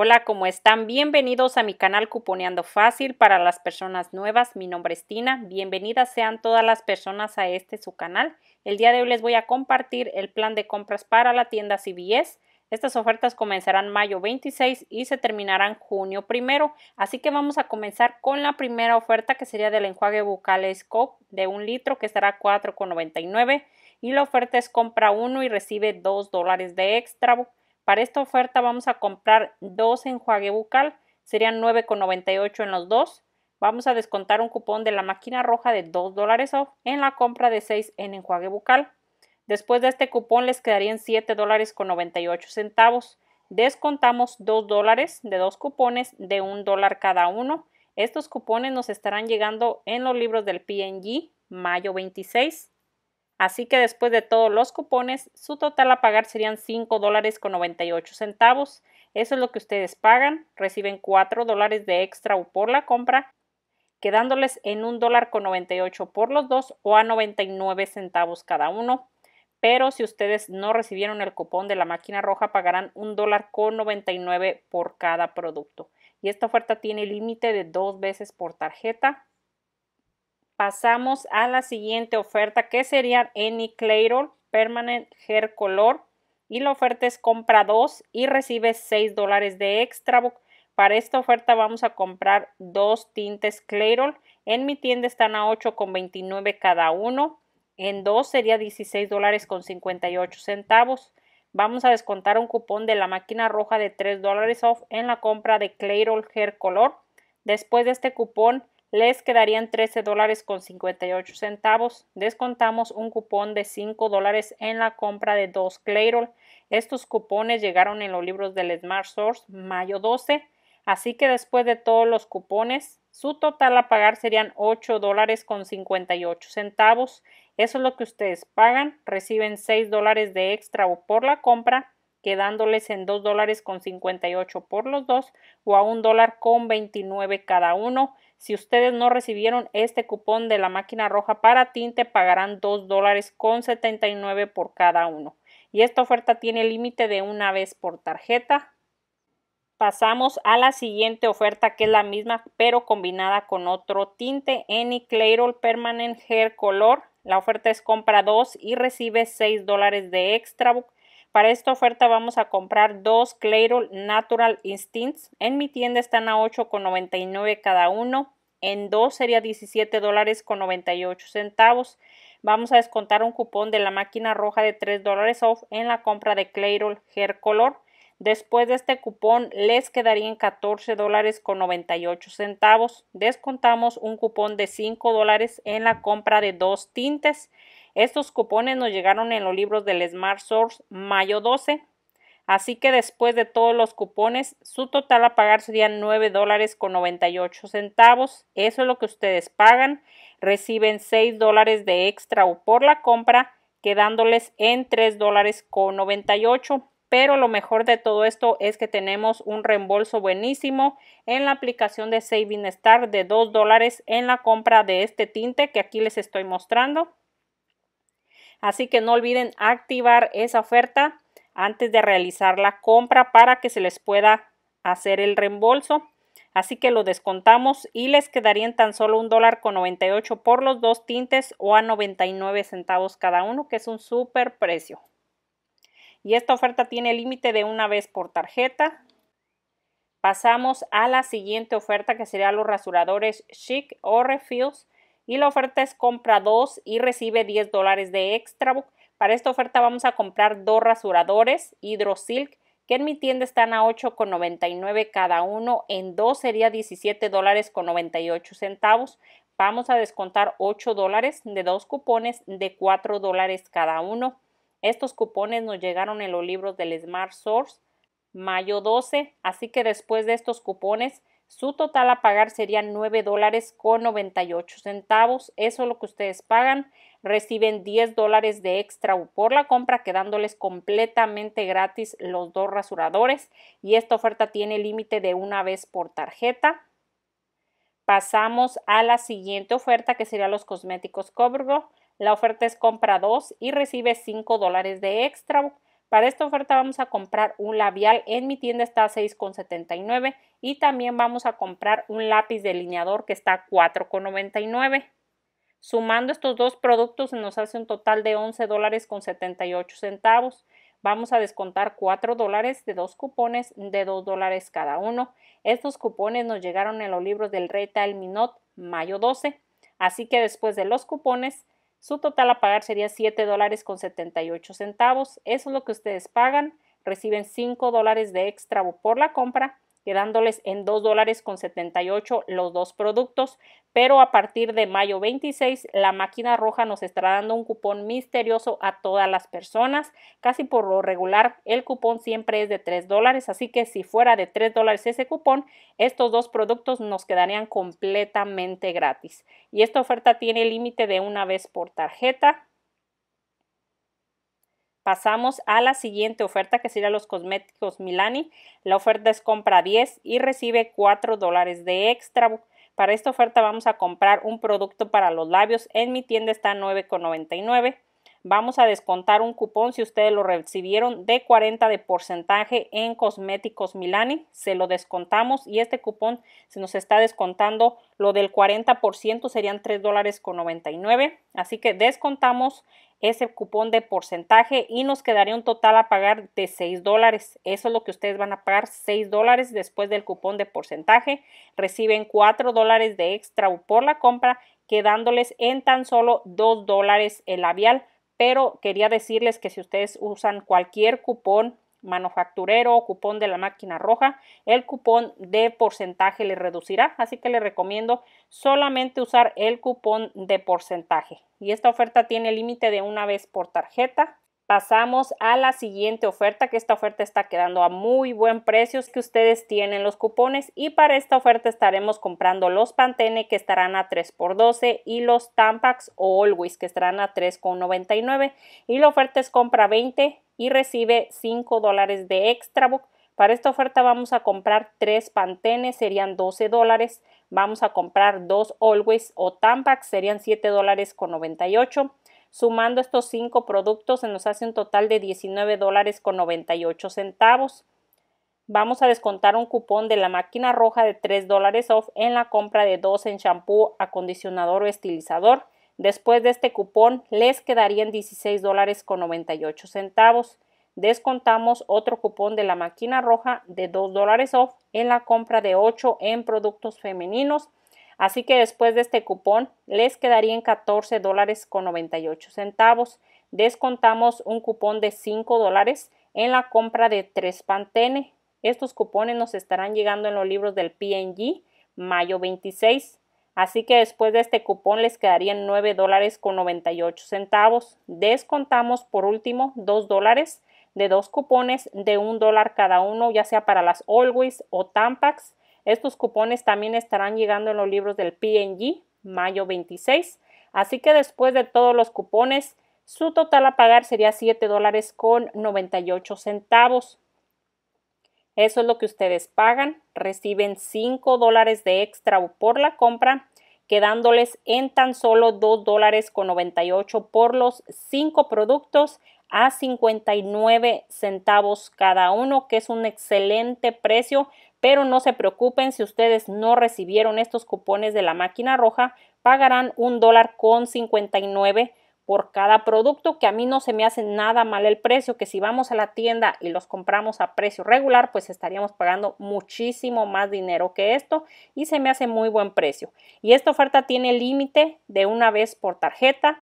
Hola, ¿cómo están? Bienvenidos a mi canal Cuponeando Fácil para las personas nuevas. Mi nombre es Tina. Bienvenidas sean todas las personas a este su canal. El día de hoy les voy a compartir el plan de compras para la tienda CBS. Estas ofertas comenzarán mayo 26 y se terminarán junio primero. Así que vamos a comenzar con la primera oferta que sería del enjuague bucal Scope de un litro que estará 4,99 y la oferta es compra 1 y recibe 2 dólares de extra para esta oferta vamos a comprar dos enjuague bucal, serían 9,98 en los dos. Vamos a descontar un cupón de la máquina roja de 2 dólares off en la compra de 6 en enjuague bucal. Después de este cupón les quedarían $7.98. dólares con 98 centavos. Descontamos 2 dólares de dos cupones de 1 dólar cada uno. Estos cupones nos estarán llegando en los libros del PNG mayo 26. Así que después de todos los cupones, su total a pagar serían $5.98. dólares con 98 centavos. Eso es lo que ustedes pagan, reciben 4 dólares de extra por la compra, quedándoles en $1.98 dólar con 98 por los dos o a 99 centavos cada uno. Pero si ustedes no recibieron el cupón de la máquina roja, pagarán $1.99 dólar con 99 por cada producto. Y esta oferta tiene límite de dos veces por tarjeta pasamos a la siguiente oferta que serían Any Clairol Permanent Hair Color y la oferta es compra 2 y recibe 6 dólares de extra Para esta oferta vamos a comprar dos tintes Clairol. En mi tienda están a 8,29 cada uno. En dos sería 16 dólares con 58 centavos. Vamos a descontar un cupón de la máquina roja de 3 dólares off en la compra de Clairol Hair Color. Después de este cupón les quedarían 13 dólares con 58 centavos. Descontamos un cupón de 5 dólares en la compra de dos clayroll Estos cupones llegaron en los libros del Smart Source mayo 12. Así que después de todos los cupones, su total a pagar serían 8 dólares con 58 centavos. Eso es lo que ustedes pagan. Reciben 6 dólares de extra por la compra quedándoles en dos dólares con 58 por los dos o a un dólar con 29 cada uno. Si ustedes no recibieron este cupón de la máquina roja para tinte, pagarán $2.79 dólares con 79 por cada uno. Y esta oferta tiene límite de una vez por tarjeta. Pasamos a la siguiente oferta que es la misma pero combinada con otro tinte Any Clairol Permanent Hair Color. La oferta es compra 2 y recibe 6 dólares de extra book para esta oferta vamos a comprar dos Clairol Natural Instincts. En mi tienda están a 8,99 cada uno. En dos sería $17.98. dólares con centavos. Vamos a descontar un cupón de la máquina roja de 3 dólares off en la compra de Clairol Hair Color. Después de este cupón les quedarían $14.98. dólares con centavos. Descontamos un cupón de 5 dólares en la compra de dos tintes. Estos cupones nos llegaron en los libros del Smart Source mayo 12. Así que después de todos los cupones, su total a pagar sería $9.98. dólares con centavos. Eso es lo que ustedes pagan. Reciben 6 dólares de extra o por la compra, quedándoles en $3.98. dólares con Pero lo mejor de todo esto es que tenemos un reembolso buenísimo en la aplicación de Saving Star de 2 dólares en la compra de este tinte que aquí les estoy mostrando. Así que no olviden activar esa oferta antes de realizar la compra para que se les pueda hacer el reembolso. Así que lo descontamos y les quedarían tan solo un dólar con 98 por los dos tintes o a 99 centavos cada uno, que es un super precio. Y esta oferta tiene límite de una vez por tarjeta. Pasamos a la siguiente oferta que serían los rasuradores Chic o Refills y la oferta es compra dos y recibe 10 dólares de extra. Para esta oferta vamos a comprar dos rasuradores Silk. que en mi tienda están a 8,99 cada uno, en dos sería 17 dólares con centavos. Vamos a descontar 8 dólares de dos cupones de 4 dólares cada uno. Estos cupones nos llegaron en los libros del Smart Source mayo 12, así que después de estos cupones su total a pagar sería 9 dólares con 98 centavos. Eso es lo que ustedes pagan. Reciben 10 dólares de extra por la compra, quedándoles completamente gratis los dos rasuradores. Y esta oferta tiene límite de una vez por tarjeta. Pasamos a la siguiente oferta que sería los cosméticos Covergirl. La oferta es compra 2 y recibe 5 dólares de extra. Para esta oferta vamos a comprar un labial, en mi tienda está a 6,79 y también vamos a comprar un lápiz delineador que está a 4,99. Sumando estos dos productos nos hace un total de 11 dólares con 78 centavos. Vamos a descontar 4 dólares de dos cupones de 2 dólares cada uno. Estos cupones nos llegaron en los libros del Retail Minot mayo 12. Así que después de los cupones su total a pagar sería $7.78, dólares con centavos. Eso es lo que ustedes pagan. Reciben 5 dólares de extra por la compra quedándoles en 2 dólares con 78 los dos productos, pero a partir de mayo 26 la máquina roja nos estará dando un cupón misterioso a todas las personas, casi por lo regular el cupón siempre es de 3 dólares, así que si fuera de 3 dólares ese cupón, estos dos productos nos quedarían completamente gratis. Y esta oferta tiene límite de una vez por tarjeta, Pasamos a la siguiente oferta que sería los cosméticos Milani. La oferta es compra 10 y recibe 4 dólares de extra. Para esta oferta vamos a comprar un producto para los labios. En mi tienda está 9,99 vamos a descontar un cupón si ustedes lo recibieron de 40 de porcentaje en cosméticos Milani. Se lo descontamos y este cupón se nos está descontando lo del 40% serían $3.99. dólares con 99. Así que descontamos ese cupón de porcentaje y nos quedaría un total a pagar de 6 dólares. Eso es lo que ustedes van a pagar, 6 dólares después del cupón de porcentaje. Reciben 4 dólares de extra por la compra, quedándoles en tan solo 2 dólares el labial pero quería decirles que si ustedes usan cualquier cupón manufacturero o cupón de la máquina roja, el cupón de porcentaje le reducirá, así que les recomiendo solamente usar el cupón de porcentaje. Y esta oferta tiene límite de una vez por tarjeta pasamos a la siguiente oferta, que esta oferta está quedando a muy buen precio, que ustedes tienen los cupones y para esta oferta estaremos comprando los Pantene que estarán a 3 por 12 y los Tampax o Always que estarán a 3,99 y la oferta es compra 20 y recibe 5 dólares de extra book. Para esta oferta vamos a comprar 3 Pantene, serían 12 dólares. Vamos a comprar 2 Always o Tampax, serían 7 dólares con 98 Sumando estos cinco productos se nos hace un total de 19 dólares con 98 centavos. Vamos a descontar un cupón de la máquina roja de 3 dólares off en la compra de 2 en shampoo, acondicionador o estilizador. Después de este cupón les quedarían 16 dólares con 98 centavos. Descontamos otro cupón de la máquina roja de 2 dólares off en la compra de 8 en productos femeninos Así que después de este cupón les quedarían en 14 dólares con 98 centavos. Descontamos un cupón de 5 dólares en la compra de 3 Pantene. Estos cupones nos estarán llegando en los libros del PNG mayo 26. Así que después de este cupón les quedarían 9 dólares con 98 centavos. Descontamos por último 2 dólares de dos cupones de un dólar cada uno, ya sea para las Always o Tampax estos cupones también estarán llegando en los libros del PNG, mayo 26. Así que después de todos los cupones, su total a pagar sería $7.98. con Eso es lo que ustedes pagan. Reciben 5 de extra por la compra, quedándoles en tan solo $2.98 con por los 5 productos a 59 centavos cada uno, que es un excelente precio pero no se preocupen si ustedes no recibieron estos cupones de la máquina roja, pagarán un dólar con 59 por cada producto que a mí no se me hace nada mal el precio, que si vamos a la tienda y los compramos a precio regular, pues estaríamos pagando muchísimo más dinero que esto y se me hace muy buen precio. Y esta oferta tiene límite de una vez por tarjeta,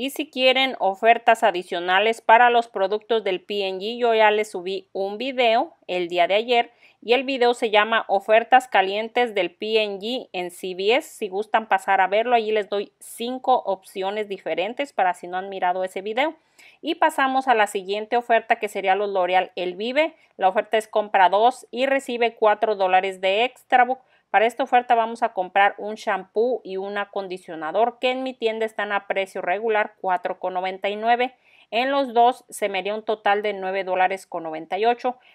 y si quieren ofertas adicionales para los productos del PNG, yo ya les subí un video el día de ayer y el video se llama Ofertas Calientes del PNG en CBS. Si gustan pasar a verlo, allí les doy cinco opciones diferentes para si no han mirado ese video. Y pasamos a la siguiente oferta que sería los L'Oreal El Vive. La oferta es compra 2 y recibe 4 dólares de extra Para esta oferta vamos a comprar un shampoo y un acondicionador que en mi tienda están a precio regular $4.99 en los dos se me dio un total de $9.98. dólares con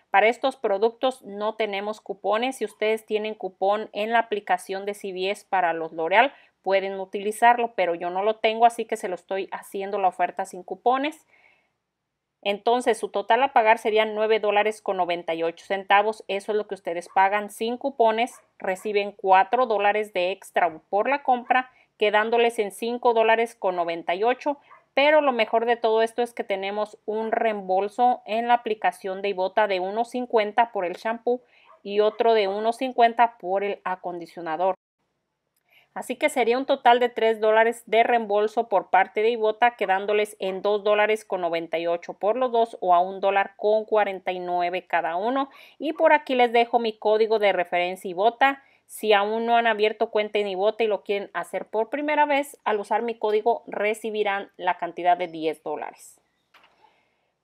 Para estos productos no tenemos cupones. Si ustedes tienen cupón en la aplicación de CBS para los L'Oreal, pueden utilizarlo, pero yo no lo tengo, así que se lo estoy haciendo la oferta sin cupones. Entonces, su total a pagar sería $9.98. dólares con centavos. Eso es lo que ustedes pagan sin cupones. Reciben 4 dólares de extra por la compra, quedándoles en $5.98. dólares con pero lo mejor de todo esto es que tenemos un reembolso en la aplicación de Ibota de 1.50 por el shampoo y otro de 1.50 por el acondicionador. Así que sería un total de 3 dólares de reembolso por parte de Ibota, quedándoles en $2.98 dólares con 98 por los dos o a $1.49 dólar con 49 cada uno. Y por aquí les dejo mi código de referencia Ibota si aún no han abierto cuenta ni Ibote y lo quieren hacer por primera vez, al usar mi código recibirán la cantidad de 10 dólares.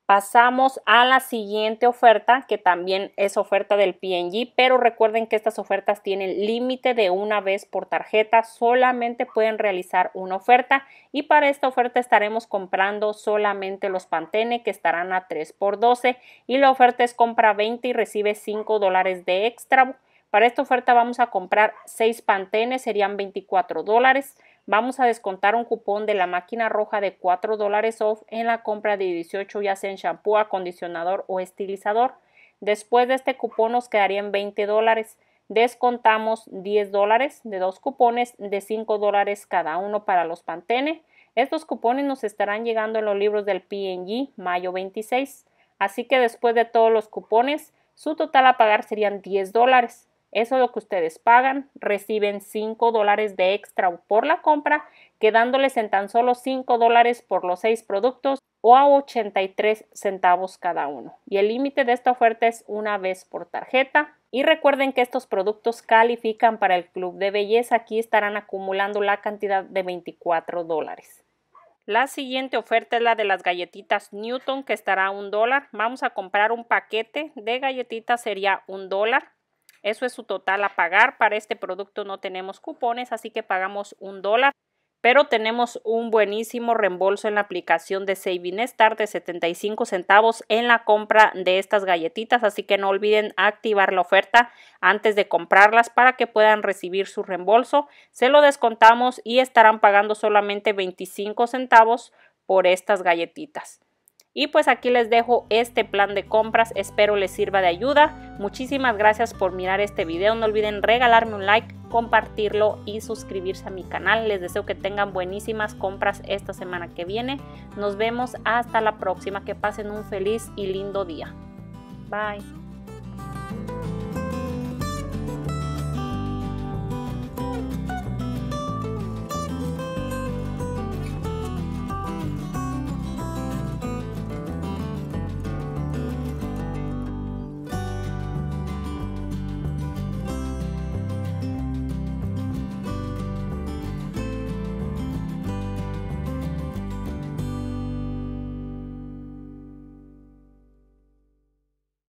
Pasamos a la siguiente oferta, que también es oferta del PNG, pero recuerden que estas ofertas tienen límite de una vez por tarjeta, solamente pueden realizar una oferta y para esta oferta estaremos comprando solamente los Pantene que estarán a 3 por 12 y la oferta es compra 20 y recibe 5 dólares de extra para esta oferta vamos a comprar 6 pantenes, serían 24 dólares. Vamos a descontar un cupón de la máquina roja de 4 dólares off en la compra de 18 ya sea en shampoo, acondicionador o estilizador. Después de este cupón nos quedarían 20 dólares. Descontamos 10 dólares de dos cupones de 5 dólares cada uno para los pantenes. Estos cupones nos estarán llegando en los libros del PNG mayo 26. Así que después de todos los cupones, su total a pagar serían 10 dólares. Eso es lo que ustedes pagan, reciben 5 dólares de extra por la compra, quedándoles en tan solo 5 dólares por los 6 productos o a 83 centavos cada uno. Y el límite de esta oferta es una vez por tarjeta. Y recuerden que estos productos califican para el club de belleza. Aquí estarán acumulando la cantidad de 24 dólares. La siguiente oferta es la de las galletitas Newton que estará a un dólar. Vamos a comprar un paquete de galletitas, sería un dólar. Eso es su total a pagar. Para este producto no tenemos cupones, así que pagamos un dólar. Pero tenemos un buenísimo reembolso en la aplicación de Saving Star de 75 centavos en la compra de estas galletitas. Así que no olviden activar la oferta antes de comprarlas para que puedan recibir su reembolso. Se lo descontamos y estarán pagando solamente 25 centavos por estas galletitas. Y pues aquí les dejo este plan de compras, espero les sirva de ayuda. Muchísimas gracias por mirar este video, no olviden regalarme un like, compartirlo y suscribirse a mi canal. Les deseo que tengan buenísimas compras esta semana que viene. Nos vemos hasta la próxima, que pasen un feliz y lindo día. Bye.